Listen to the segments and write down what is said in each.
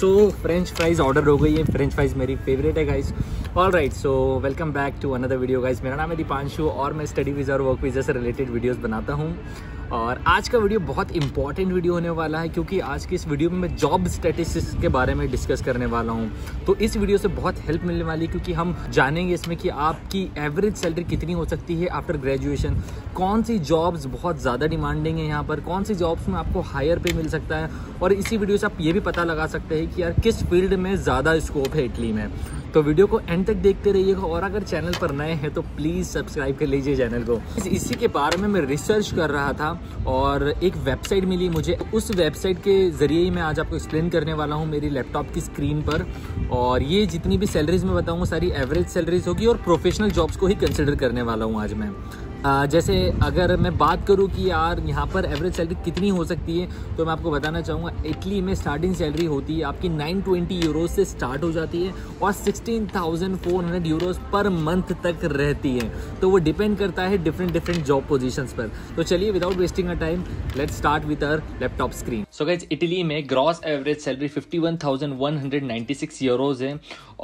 सो French fries order हो गई है फ्रेंच फ्राइज़ मेरी फेवरेट है guys all right so welcome back to another video guys मेरा नाम है दीपांशु और मैं स्टडी वीज़ा और वर्क वीज़ा से रिलेटेड वीडियोज़ बनाता हूँ और आज का वीडियो बहुत इंपॉर्टेंट वीडियो होने वाला है क्योंकि आज की इस वीडियो में मैं जॉब स्टेटिस्टिक्स के बारे में डिस्कस करने वाला हूँ तो इस वीडियो से बहुत हेल्प मिलने वाली है क्योंकि हम जानेंगे इसमें कि आपकी एवरेज सैलरी कितनी हो सकती है आफ्टर ग्रेजुएशन कौन सी जॉब्स बहुत ज़्यादा डिमांडिंग है यहाँ पर कौन सी जॉब्स में आपको हायर पे मिल सकता है और इसी वीडियो से आप ये भी पता लगा सकते हैं कि यार किस फील्ड में ज़्यादा स्कोप है इटली में तो वीडियो को एंड तक देखते रहिएगा और अगर चैनल पर नए हैं तो प्लीज़ सब्सक्राइब कर लीजिए चैनल को इसी के बारे में मैं रिसर्च कर रहा था और एक वेबसाइट मिली मुझे उस वेबसाइट के ज़रिए ही मैं आज आपको एक्सप्लेन करने वाला हूँ मेरी लैपटॉप की स्क्रीन पर और ये जितनी भी सैलरीज मैं बताऊँगा सारी एवरेज सैलरीज होगी और प्रोफेशनल जॉब्स को ही कंसिडर करने वाला हूँ आज मैं जैसे अगर मैं बात करूँ कि यार यहाँ पर एवरेज सैलरी कितनी हो सकती है तो मैं आपको बताना चाहूँगा इटली में स्टार्टिंग सैलरी होती है आपकी 920 ट्वेंटी से स्टार्ट हो जाती है और 16,400 थाउजेंड पर मंथ तक रहती है तो वो डिपेंड करता है डिफरेंट डिफरेंट जॉब पोजिशन पर तो चलिए without wasting a time let start with our laptop screen so guys Italy में gross average salary fifty one euros है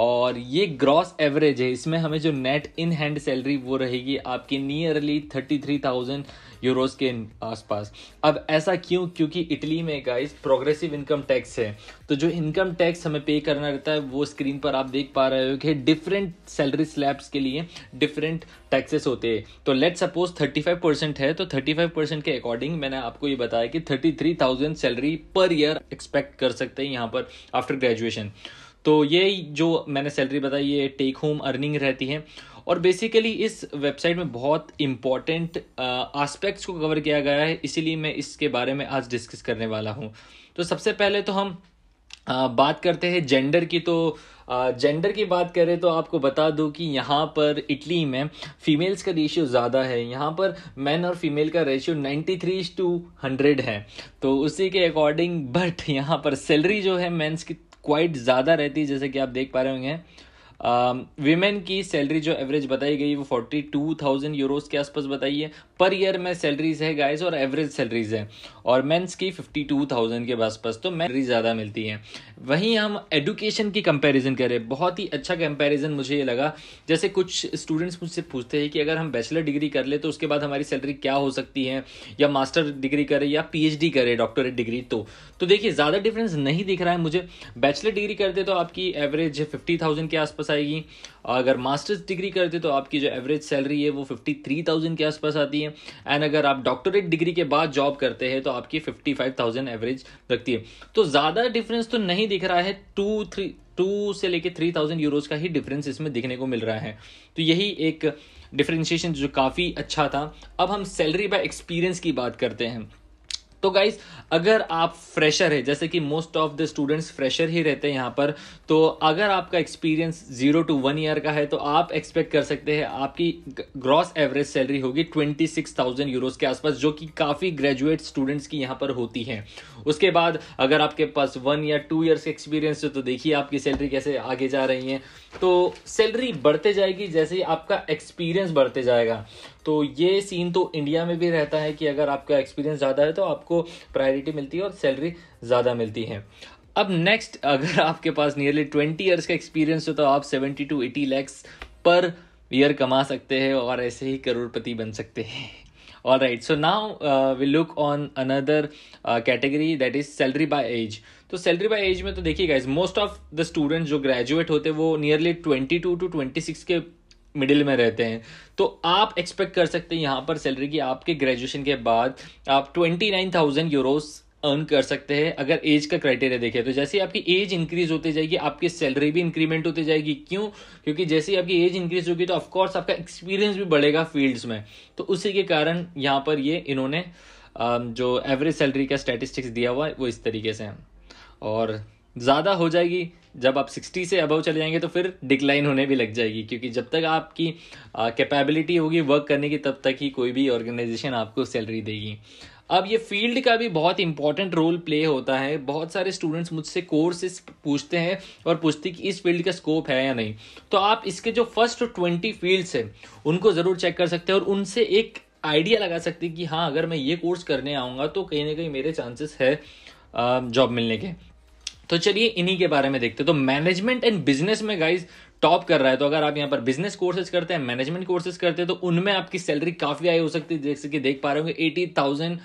और ये ग्रॉस एवरेज है इसमें हमें जो नेट इन हैंड सैलरी वो रहेगी आपकी nearly thirty three thousand euros के आसपास अब ऐसा क्यों क्योंकि इटली में गाइस प्रोग्रेसिव इनकम टैक्स है तो जो इनकम टैक्स हमें पे करना रहता है वो स्क्रीन पर आप देख पा रहे हो कि डिफरेंट सैलरी स्लैब्स के लिए डिफरेंट टैक्सेस होते हैं तो लेट सपोज 35 परसेंट है तो 35 परसेंट के अकॉर्डिंग मैंने आपको ये बताया कि 33,000 सैलरी पर ईयर एक्सपेक्ट कर सकते हैं यहाँ पर आफ्टर ग्रेजुएशन तो ये जो मैंने सैलरी बताई ये टेक होम अर्निंग रहती है और बेसिकली इस वेबसाइट में बहुत इम्पॉर्टेंट आस्पेक्ट्स uh, को कवर किया गया है इसीलिए मैं इसके बारे में आज डिस्कस करने वाला हूँ तो सबसे पहले तो हम आ, uh, बात करते हैं जेंडर की तो आ, uh, जेंडर की बात करें तो आपको बता दूं कि यहाँ पर इटली में फीमेल्स का रेशियो ज़्यादा है यहाँ पर मैन और फीमेल का ratio ninety three to hundred है तो उसी के अकॉर्डिंग बट यहाँ पर सैलरी जो है मेंस की क्वाइट ज़्यादा रहती है जैसे कि आप देख पा रहे होंगे वीमेन um, की सैलरी जो एवरेज बताई गई वो फोर्टी टू थाउजेंड यूरोज़ के आसपास बताई है पर ईयर में सैलरीज है गाइस और एवरेज सैलरीज है और मेंस की फिफ्टी टू थाउजेंड के आसपास तो मैलरी ज़्यादा मिलती है वहीं हम एडुकेशन की कंपैरिजन करें बहुत ही अच्छा कंपैरिजन मुझे ये लगा जैसे कुछ स्टूडेंट्स मुझसे पूछते हैं कि अगर हम बैचलर डिग्री कर ले तो उसके बाद हमारी सैलरी क्या हो सकती है या मास्टर डिग्री करें या डी करें डॉक्टरेट डिग्री तो तो देखिए ज़्यादा डिफरेंस नहीं दिख रहा है मुझे बैचलर डिग्री करते तो आपकी एवरेज फिफ्टी थाउजेंड के आसपास आसपास आएगी और अगर मास्टर्स डिग्री करते तो आपकी जो एवरेज सैलरी है वो फिफ्टी थ्री थाउजेंड के आसपास आती है एंड अगर आप डॉक्टरेट डिग्री के बाद जॉब करते हैं तो आपकी फिफ्टी फाइव थाउजेंड एवरेज लगती है तो ज़्यादा डिफरेंस तो नहीं दिख रहा है टू थ्री टू से लेके थ्री थाउजेंड यूरोज़ का ही डिफरेंस इसमें दिखने को मिल रहा है तो यही एक डिफ्रेंशिएशन जो काफ़ी अच्छा था अब हम सैलरी बाय एक्सपीरियंस की बात करते हैं तो गाइज अगर आप फ्रेशर है जैसे कि most of the students fresher ही रहते हैं यहाँ पर तो अगर आपका experience zero to one year का है तो आप एक्सपेक्ट कर सकते हैं आपकी ग्रॉस एवरेज सैलरी होगी ट्वेंटी सिक्स थाउजेंड यूरो के आसपास जो कि काफ़ी ग्रेजुएट स्टूडेंट्स की यहाँ पर होती है उसके बाद अगर आपके पास वन या टू ईयर्स एक्सपीरियंस है तो देखिए आपकी सैलरी कैसे आगे जा रही है तो सैलरी बढ़ते जाएगी जैसे ही आपका एक्सपीरियंस बढ़ते जाएगा तो ये सीन तो इंडिया में भी रहता है कि अगर आपका एक्सपीरियंस ज़्यादा है तो आपको प्रायोरिटी मिलती है और सैलरी ज़्यादा मिलती है अब नेक्स्ट अगर आपके पास नियरली ट्वेंटी ईयर्स का एक्सपीरियंस हो तो आप seventy two eighty lakhs per year कमा सकते हैं और ऐसे ही करोड़पति बन सकते हैं all right so now we look on another category that is salary by age तो सैलरी बाय एज में तो देखिए guys most of the student जो ग्रेजुएट होते हैं वो nearly twenty two to twenty six के मिडिल में रहते हैं तो आप एक्सपेक्ट कर सकते हैं यहाँ पर सैलरी की आपके ग्रेजुएशन के बाद आप twenty nine thousand euros earn कर सकते हैं अगर एज का क्राइटेरिया देखें तो जैसे आपकी एज इंक्रीज होती जाएगी आपकी सैलरी भी इंक्रीमेंट होती जाएगी क्यों क्योंकि जैसे ही आपकी एज इंक्रीज होगी तो ऑफकोर्स आपका एक्सपीरियंस भी बढ़ेगा फील्ड्स में तो उसी के कारण यहाँ पर ये इन्होंने जो एवरेज सैलरी का स्टैटिस्टिक्स दिया हुआ है वो इस तरीके से है और ज़्यादा हो जाएगी जब आप 60 से अबव चले जाएंगे तो फिर डिक्लाइन होने भी लग जाएगी क्योंकि जब तक आपकी कैपेबिलिटी होगी वर्क करने की तब तक ही कोई भी ऑर्गेनाइजेशन आपको सैलरी देगी अब ये फील्ड का भी बहुत इंपॉर्टेंट रोल प्ले होता है बहुत सारे स्टूडेंट्स मुझसे कोर्सेस पूछते हैं और पूछते कि इस फील्ड का स्कोप है या नहीं तो आप इसके जो फर्स्ट ट्वेंटी फील्ड्स हैं उनको ज़रूर चेक कर सकते हैं और उनसे एक आइडिया लगा सकते हैं कि हाँ अगर मैं ये कोर्स करने आऊँगा तो कहीं ना कहीं मेरे चांसेस है जॉब मिलने के तो चलिए इन्हीं के बारे में देखते हैं तो मैनेजमेंट एंड बिजनेस में गाइज टॉप कर रहा है तो अगर आप यहाँ पर बिजनेस कोर्सेज करते हैं मैनेजमेंट कोर्सेज करते हैं तो उनमें आपकी सैलरी काफी हाई हो सकती है जैसे कि देख पा रहे होंगे एटी थाउजेंड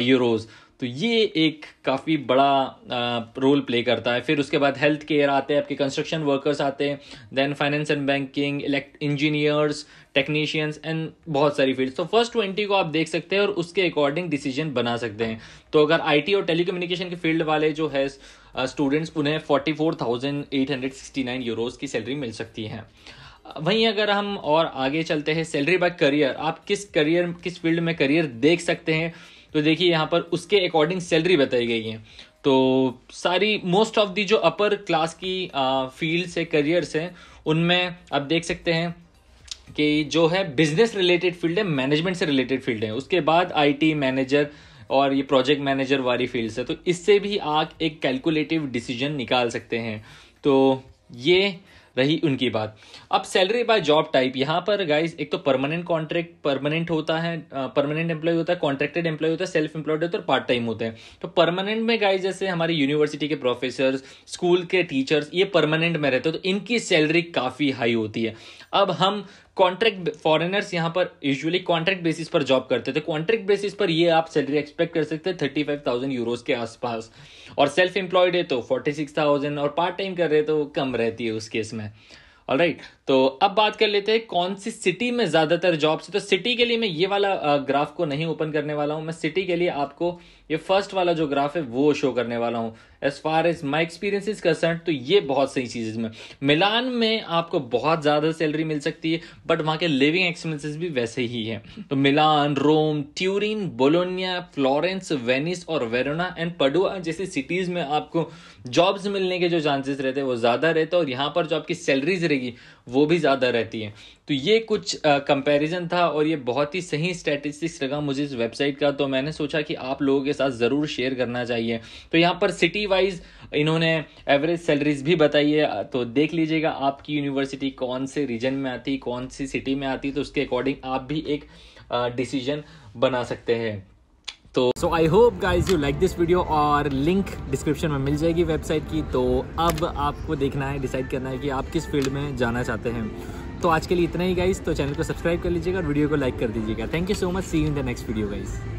यूरोज तो ये एक काफ़ी बड़ा रोल प्ले करता है फिर उसके बाद हेल्थ केयर आते हैं आपके कंस्ट्रक्शन वर्कर्स आते हैं then finance and banking elect engineers technicians and बहुत सारी फील्ड्स तो फर्स्ट ट्वेंटी को आप देख सकते हैं और उसके अकॉर्डिंग डिसीजन बना सकते हैं तो अगर आईटी और टेलीकम्युनिकेशन के फील्ड वाले जो है स्टूडेंट्स उन्हें forty four thousand eight hundred sixty nine euros की सैलरी मिल सकती है वहीं अगर हम और आगे चलते हैं सैलरी बाय करियर आप किस करियर किस फील्ड में करियर देख सकते हैं तो देखिए यहाँ पर उसके अकॉर्डिंग सैलरी बताई गई है तो सारी मोस्ट ऑफ दी जो अपर क्लास की फील्ड से करियर्स हैं उनमें आप देख सकते हैं कि जो है बिजनेस रिलेटेड फील्ड है मैनेजमेंट से रिलेटेड फील्ड है उसके बाद आईटी मैनेजर और ये प्रोजेक्ट मैनेजर वाली फील्ड्स है तो इससे भी आप एक कैलकुलेटिव डिसीजन निकाल सकते हैं तो ये रही उनकी बात अब सैलरी बाय जॉब टाइप यहाँ पर गाइज एक तो परमानेंट कॉन्ट्रैक्ट परमानेंट होता है परमानेंट एम्प्लॉय होता है कॉन्ट्रैक्टेड एम्प्लॉय होता है सेल्फ एम्प्लॉयड होता है और पार्ट टाइम होते हैं तो परमानेंट में गाइज जैसे हमारी यूनिवर्सिटी के प्रोफेसर स्कूल के टीचर्स ये परमानेंट में रहते हैं तो इनकी सैलरी काफ़ी हाई होती है अब हम कॉन्ट्रैक्ट फॉरेनर्स यहाँ पर यूजुअली कॉन्ट्रैक्ट बेसिस पर जॉब करते थे कॉन्ट्रैक्ट बेसिस पर ये आप सैलरी एक्सपेक्ट कर सकते हैं थर्टी फाइव थाउजेंड यूरोज के आसपास और सेल्फ एम्प्लॉयड है तो फोर्टी सिक्स थाउजेंड और पार्ट टाइम कर रहे तो कम रहती है उस केस में ऑल राइट right. तो अब बात कर लेते हैं कौन सी सिटी में ज़्यादातर जॉब्स है तो सिटी के लिए मैं ये वाला ग्राफ को नहीं ओपन करने वाला हूँ मैं सिटी के लिए आपको ये फर्स्ट वाला जो ग्राफ है वो शो करने वाला हूँ as far as my experience is concern तो ये बहुत सही चीज़ में मिलान में आपको बहुत ज़्यादा सैलरी मिल सकती है बट वहां के लिविंग एक्सपेंसिस भी वैसे ही है तो Milan Rome Turin Bologna Florence Venice और वेरोना एंड पडुआ जैसी सिटीज़ में आपको जॉब्स मिलने के जो चांसेस रहते हैं वो ज़्यादा रहते हैं और यहाँ पर जो आपकी सैलरीज रहेगी वो भी ज़्यादा रहती है तो ये कुछ कंपैरिजन था और ये बहुत ही सही स्टैटिस्टिक्स लगा मुझे इस वेबसाइट का तो मैंने सोचा कि आप लोगों के साथ ज़रूर शेयर करना चाहिए तो यहाँ पर सिटी वाइज इन्होंने एवरेज सैलरीज भी बताई है तो देख लीजिएगा आपकी यूनिवर्सिटी कौन से रीजन में आती कौन सी सिटी में आती तो उसके अकॉर्डिंग आप भी एक डिसीजन बना सकते हैं तो so I hope guys you like this video और लिंक डिस्क्रिप्शन में मिल जाएगी वेबसाइट की तो अब आपको देखना है डिसाइड करना है कि आप किस फील्ड में जाना चाहते हैं तो आज के लिए इतना ही गाइज तो चैनल को सब्सक्राइब कर लीजिएगा और वीडियो को लाइक कर दीजिएगा thank you so much see in the next video guys